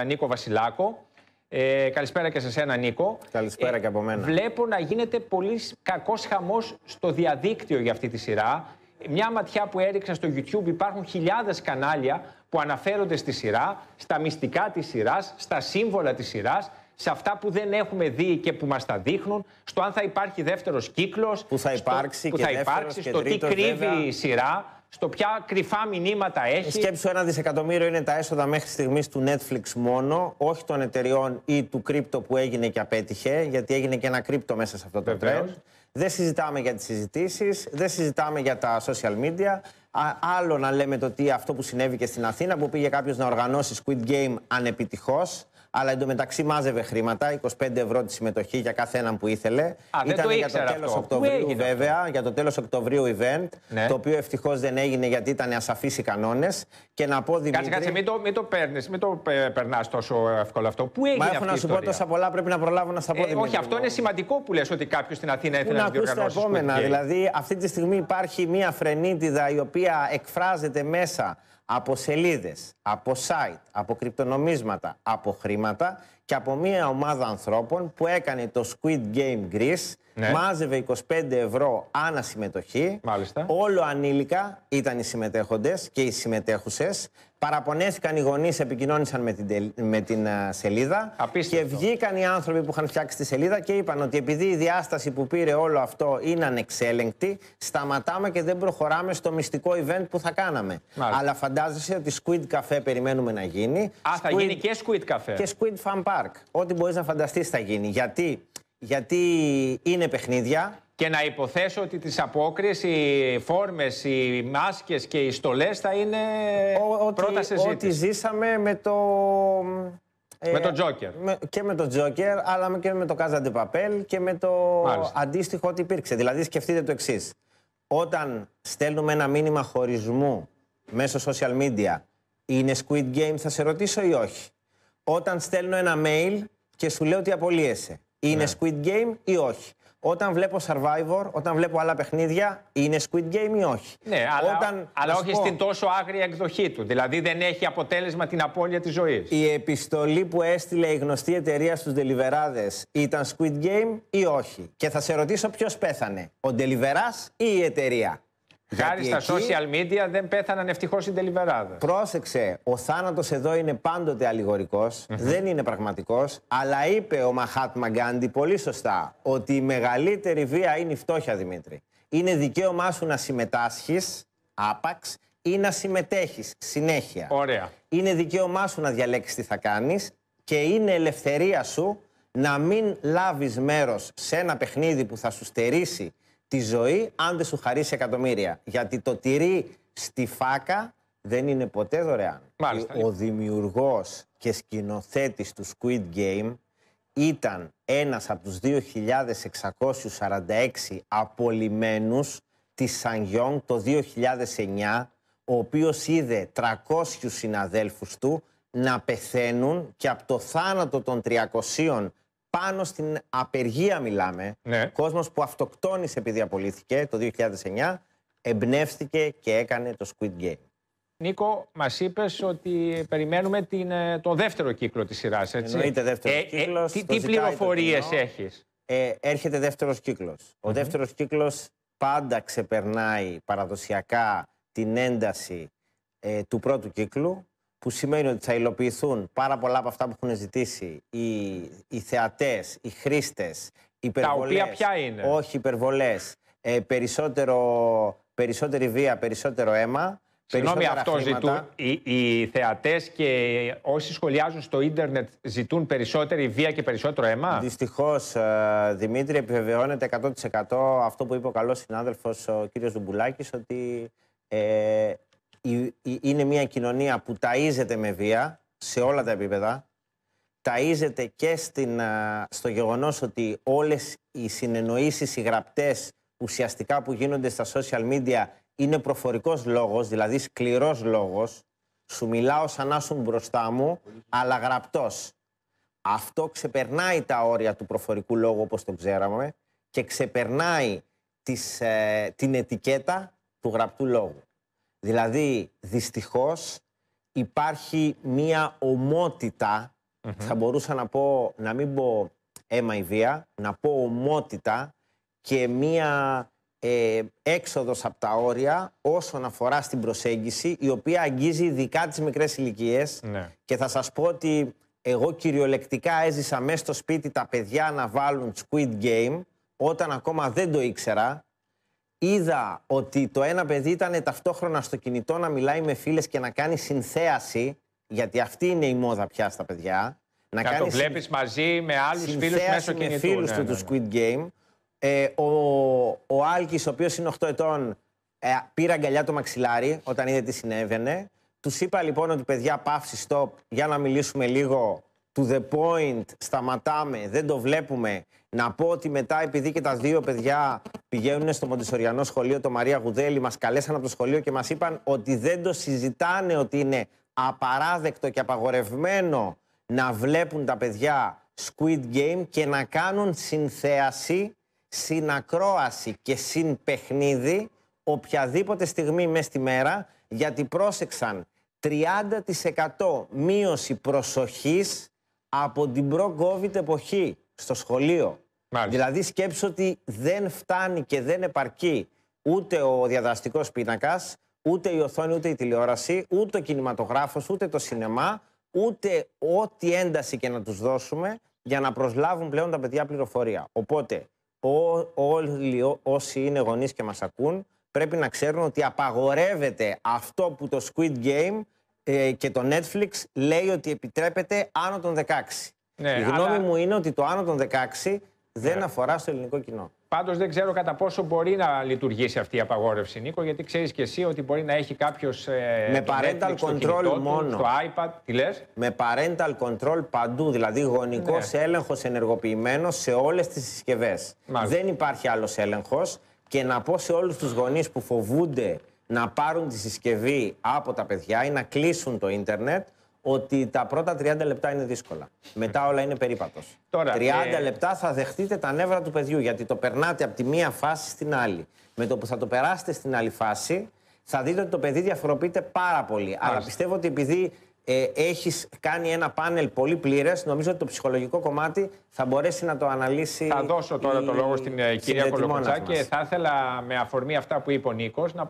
Ε, Νίκο Βασιλάκο. Ε, καλησπέρα και σε σένα, Νίκο. Καλησπέρα ε, και από μένα. Βλέπω να γίνεται πολύ κακός χαμός στο διαδίκτυο για αυτή τη σειρά. Μια ματιά που έριξα στο YouTube υπάρχουν χιλιάδες κανάλια που αναφέρονται στη σειρά, στα μυστικά της σειράς, στα σύμβολα της σειράς, σε αυτά που δεν έχουμε δει και που μας τα δείχνουν, στο αν θα υπάρχει δεύτερος κύκλος, που θα υπάρξει, στο, και που και στο τι κρύβει βέβαια... η σειρά στο ποια κρυφά μηνύματα έχει. Ε, σκέψου ένα δισεκατομμύριο είναι τα έσοδα μέχρι στιγμής του Netflix μόνο, όχι των εταιριών ή του κρύπτο που έγινε και απέτυχε, γιατί έγινε και ένα κρύπτο μέσα σε αυτό το τρέν. Δεν συζητάμε για τις συζητήσεις, δεν συζητάμε για τα social media. Άλλο να λέμε το τι αυτό που συνέβη και στην Αθήνα, που πήγε κάποιος να οργανώσει Squid Game ανεπιτυχώς, αλλά εντωμεταξύ μάζευε χρήματα, 25 ευρώ τη συμμετοχή για κάθε έναν που ήθελε. Ήταν για το τέλο Οκτωβρίου, βέβαια, αυτό. για το τέλος Οκτωβρίου event, ναι. το οποίο ευτυχώς δεν έγινε γιατί ήταν ασαφείς οι κανόνες. Και να πω Δημήτρη. Κάτσε, κάτσε, μην το, το παίρνεις, μην το ε, περνάς τόσο εύκολο αυτό. Πού έγινε Μα έχω να σου πω τόσα πολλά, πρέπει να προλάβω να στα πω. Ε, όχι, αυτό είναι σημαντικό που λες ότι κάποιος στην Αθήνα ήθελε να, να διοργανώσει. επόμενα. Δηλαδή, αυτή τη στιγμή υπάρχει μία φρενίτιδα η οποία εκφράζεται μέσα από σελίδες, από site, από κρυπτονομίσματα, από χρήματα. mata και από μια ομάδα ανθρώπων που έκανε το Squid Game Greece, ναι. μάζευε 25 ευρώ άνα συμμετοχή. Μάλιστα. Όλο ανήλικα ήταν οι συμμετέχοντες και οι συμμετέχουσες. Παραπονέθηκαν οι γονείς, επικοινώνησαν με την, με την ε, σελίδα και βγήκαν οι άνθρωποι που είχαν φτιάξει τη σελίδα και είπαν ότι επειδή η διάσταση που πήρε όλο αυτό είναι ανεξέλεγκτη, σταματάμε και δεν προχωράμε στο μυστικό event που θα κάναμε. Αλλά φαντάζεσαι ότι Squid Cafe περιμένουμε να γίνει. Α, Squid... θα γίνει και Squid Cafe. Και Squid Fan Pass. Ό,τι μπορείς να φανταστείς θα γίνει. Γιατί, γιατί είναι παιχνίδια. Και να υποθέσω ότι τις απόκριες, οι φόρμες, οι μάσκες και οι στολές θα είναι ό, πρώτα σε ζήτηση. Ό,τι ζήσαμε με το... Ε, με τον Τζόκερ. Και με τον Τζόκερ, αλλά και με το Κάζαντε Παπέλ και με το Μάλιστα. αντίστοιχο ότι υπήρξε. Δηλαδή σκεφτείτε το εξής. Όταν στέλνουμε ένα μήνυμα χωρισμού μέσω social media, είναι Squid Game θα σε ρωτήσω ή όχι. Όταν στέλνω ένα mail και σου λέω ότι απολύεσαι, είναι ναι. Squid Game ή όχι. Όταν βλέπω Survivor, όταν βλέπω άλλα παιχνίδια, είναι Squid Game ή όχι. Ναι, αλλά, όταν, αλλά όχι στην τόσο άγρια εκδοχή του. Δηλαδή δεν έχει αποτέλεσμα την απώλεια της ζωής. Η επιστολή που έστειλε η γνωστή εταιρεία στους Deliverades ήταν Squid Game ή όχι. Και θα σε ρωτήσω ποιος πέθανε, ο Deliveras ή η εταιρεία. Χάρη στα social media δεν πέθαναν ευτυχώς οι Ντελιβεράδες. Πρόσεξε, ο θάνατος εδώ είναι πάντοτε αλληγορικός, mm-hmm. δεν είναι πραγματικός. Αλλά είπε ο Μαχάτ Μαγκάντι πολύ σωστά ότι η μεγαλύτερη βία είναι η φτώχεια, Δημήτρη. Είναι δικαίωμά σου να συμμετάσχεις, άπαξ, ή να συμμετέχεις συνέχεια. Ωραία. Είναι δικαίωμά σου να διαλέξεις τι θα κάνεις και είναι ελευθερία σου να μην λάβεις μέρος σε ένα παιχνίδι που θα σου στερήσει τη ζωή αν δεν σου χαρίσει εκατομμύρια. Γιατί το τυρί στη φάκα δεν είναι ποτέ δωρεάν. Ο δημιουργός και σκηνοθέτης του Squid Game ήταν ένας από τους 2.646 απολυμένους της Σανγιόνγκ το 2009, ο οποίος είδε 300 συναδέλφους του να πεθαίνουν και από το θάνατο των 300 πάνω στην απεργία μιλάμε. Ναι. Κόσμος που αυτοκτόνησε επειδή απολύθηκε το 2009, εμπνεύστηκε και έκανε το Squid Game. Νίκο, μας είπες ότι περιμένουμε την, ε, το δεύτερο κύκλο της σειράς. Εννοείται δεύτερος ε, ε κύκλος. τι πληροφορίε έχεις, ε, Έρχεται δεύτερος κύκλος. Ο mm-hmm. δεύτερος κύκλος πάντα ξεπερνάει παραδοσιακά την ένταση ε, του πρώτου κύκλου που σημαίνει ότι θα υλοποιηθούν πάρα πολλά από αυτά που έχουν ζητήσει οι, οι θεατές, οι χρήστες, υπερβολές, τα οποία ποια είναι. όχι υπερβολές, ε, περισσότερο, περισσότερη βία, περισσότερο αίμα. Συγγνώμη, αυτό ζητούν. Οι, οι θεατές και όσοι σχολιάζουν στο ίντερνετ ζητούν περισσότερη βία και περισσότερο αίμα. Δυστυχώς, ε, Δημήτρη, επιβεβαιώνεται 100% αυτό που είπε ο καλός συνάδελφος ο κ. Δουμπουλάκης, ότι ε, είναι μια κοινωνία που ταΐζεται με βία σε όλα τα επίπεδα. Ταΐζεται και στην, στο γεγονός ότι όλες οι συνεννοήσεις, οι γραπτές ουσιαστικά που γίνονται στα social media είναι προφορικός λόγος, δηλαδή σκληρός λόγος. Σου μιλάω σαν να σου μπροστά μου, αλλά γραπτός. Αυτό ξεπερνάει τα όρια του προφορικού λόγου όπως το ξέραμε και ξεπερνάει ε, την ετικέτα του γραπτού λόγου. Δηλαδή, δυστυχώς υπάρχει μία θα μπορούσα να πω, να μην πω αίμα ή βία, να πω ομότητα και μία ε, έξοδος από τα όρια όσον αφορά στην προσέγγιση, η οποία αγγίζει ειδικά τις μικρές ναι. Και θα σας πω ότι εγώ κυριολεκτικά έζησα μέσα στο σπίτι τα παιδιά να βάλουν Squid Game όταν ακόμα δεν το ήξερα είδα ότι το ένα παιδί ήταν ταυτόχρονα στο κινητό να μιλάει με φίλες και να κάνει συνθέαση, γιατί αυτή είναι η μόδα πια στα παιδιά. Να, να το βλέπεις μαζί με άλλους φίλους μέσω κινητού. Με φίλους ναι, του ναι, ναι. του Squid Game. Ε, ο ο Άλκης, ο οποίος είναι 8 ετών, ε, πήρε αγκαλιά το μαξιλάρι όταν είδε τι συνέβαινε. Τους είπα λοιπόν ότι παιδιά, παύση, stop, για να μιλήσουμε λίγο to the point, σταματάμε, δεν το βλέπουμε. Να πω ότι μετά, επειδή και τα δύο παιδιά πηγαίνουν στο Μοντισοριανό σχολείο, το Μαρία Γουδέλη, μας καλέσαν από το σχολείο και μας είπαν ότι δεν το συζητάνε ότι είναι απαράδεκτο και απαγορευμένο να βλέπουν τα παιδιά Squid Game και να κάνουν συνθέαση, συνακρόαση και συνπαιχνίδι οποιαδήποτε στιγμή μέσα στη μέρα, γιατί πρόσεξαν 30% μείωση προσοχής από την προ-COVID εποχή στο σχολείο. Δηλαδή σκέψου ότι δεν φτάνει και δεν επαρκεί ούτε ο διαδραστικός πίνακας, ούτε η οθόνη, ούτε η τηλεόραση, ούτε ο κινηματογράφος, ούτε το σινεμά, ούτε ό,τι ένταση και να τους δώσουμε για να προσλάβουν πλέον τα παιδιά πληροφορία. Οπότε όλοι όσοι είναι γονείς και μας ακούν πρέπει να ξέρουν ότι απαγορεύεται αυτό που το Squid Game ε, και το Netflix λέει ότι επιτρέπεται άνω των 16. Ναι, Η γνώμη μου είναι ότι το άνω των 16 δεν ναι. αφορά στο ελληνικό κοινό. Πάντως δεν ξέρω κατά πόσο μπορεί να λειτουργήσει αυτή η απαγόρευση, Νίκο, γιατί ξέρεις και εσύ ότι μπορεί να έχει κάποιος. Ε, με parental Netflix, control το μόνο. στο iPad, τι λες. Με parental control παντού. Δηλαδή γονικός ναι. έλεγχος ενεργοποιημένος σε όλες τις συσκευές. Δεν υπάρχει άλλος έλεγχος. Και να πω σε όλους τους γονείς που φοβούνται να πάρουν τη συσκευή από τα παιδιά ή να κλείσουν το ίντερνετ ότι τα πρώτα 30 λεπτά είναι δύσκολα. Μετά όλα είναι περίπατος. 30 ε, λεπτά θα δεχτείτε τα νεύρα του παιδιού, γιατί το περνάτε από τη μία φάση στην άλλη. Με το που θα το περάσετε στην άλλη φάση, θα δείτε ότι το παιδί διαφοροποιείται πάρα πολύ. Αλλά πιστεύω ότι επειδή ε, έχεις κάνει ένα πάνελ πολύ πλήρες, νομίζω ότι το ψυχολογικό κομμάτι θα μπορέσει να το αναλύσει. Θα δώσω τώρα η... το λόγο στην ε, κυρία Κολοκοτσάκη θα ήθελα με αφορμή αυτά που είπε ο Νίκος να